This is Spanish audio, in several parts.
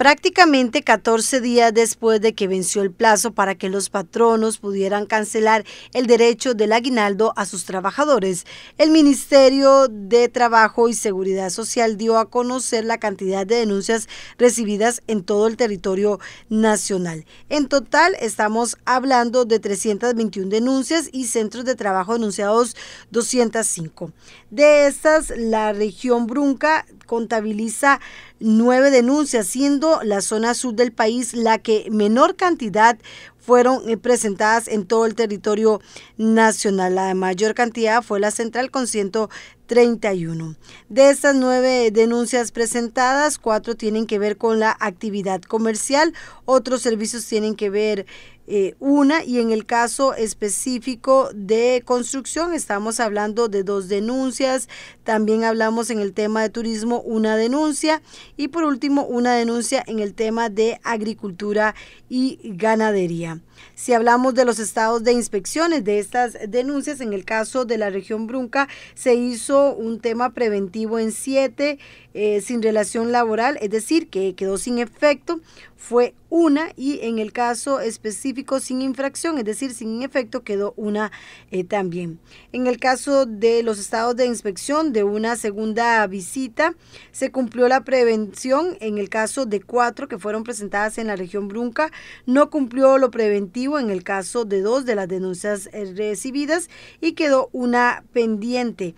prácticamente 14 días después de que venció el plazo para que los patronos pudieran cancelar el derecho del aguinaldo a sus trabajadores. El Ministerio de Trabajo y Seguridad Social dio a conocer la cantidad de denuncias recibidas en todo el territorio nacional. En total estamos hablando de 321 denuncias y centros de trabajo denunciados 205. De estas, la región Brunca contabiliza nueve denuncias, siendo la zona sur del país la que menor cantidad fueron eh, presentadas en todo el territorio nacional. La mayor cantidad fue la central con 131. De estas nueve denuncias presentadas, cuatro tienen que ver con la actividad comercial, otros servicios tienen que ver eh, una y en el caso específico de construcción estamos hablando de dos denuncias, también hablamos en el tema de turismo una denuncia y por último una denuncia en el tema de agricultura y ganadería. Si hablamos de los estados de inspecciones de estas denuncias, en el caso de la región Brunca se hizo un tema preventivo en siete eh, sin relación laboral, es decir, que quedó sin efecto, fue una y en el caso específico sin infracción, es decir, sin efecto quedó una eh, también. En el caso de los estados de inspección de una segunda visita, se cumplió la prevención en el caso de cuatro que fueron presentadas en la región Brunca, no cumplió lo preventivo en el caso de dos de las denuncias eh, recibidas y quedó una pendiente.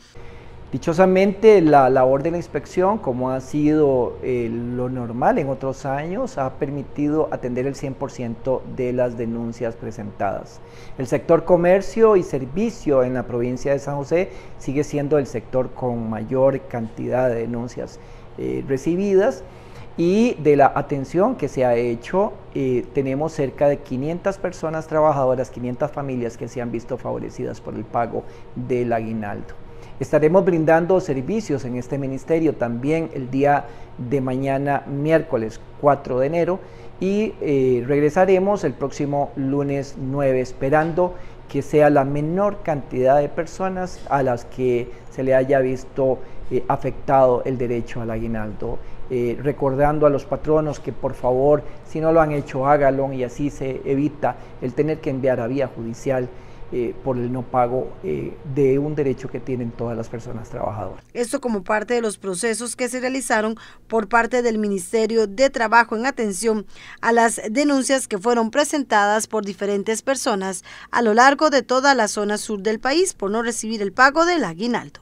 Dichosamente la labor de la inspección, como ha sido eh, lo normal en otros años, ha permitido atender el 100% de las denuncias presentadas. El sector comercio y servicio en la provincia de San José sigue siendo el sector con mayor cantidad de denuncias eh, recibidas y de la atención que se ha hecho, eh, tenemos cerca de 500 personas trabajadoras, 500 familias que se han visto favorecidas por el pago del aguinaldo. Estaremos brindando servicios en este ministerio también el día de mañana, miércoles 4 de enero, y eh, regresaremos el próximo lunes 9, esperando que sea la menor cantidad de personas a las que se le haya visto eh, afectado el derecho al aguinaldo. Eh, recordando a los patronos que por favor, si no lo han hecho, hágalo y así se evita el tener que enviar a vía judicial eh, por el no pago eh, de un derecho que tienen todas las personas trabajadoras. Esto como parte de los procesos que se realizaron por parte del Ministerio de Trabajo en atención a las denuncias que fueron presentadas por diferentes personas a lo largo de toda la zona sur del país por no recibir el pago del aguinaldo.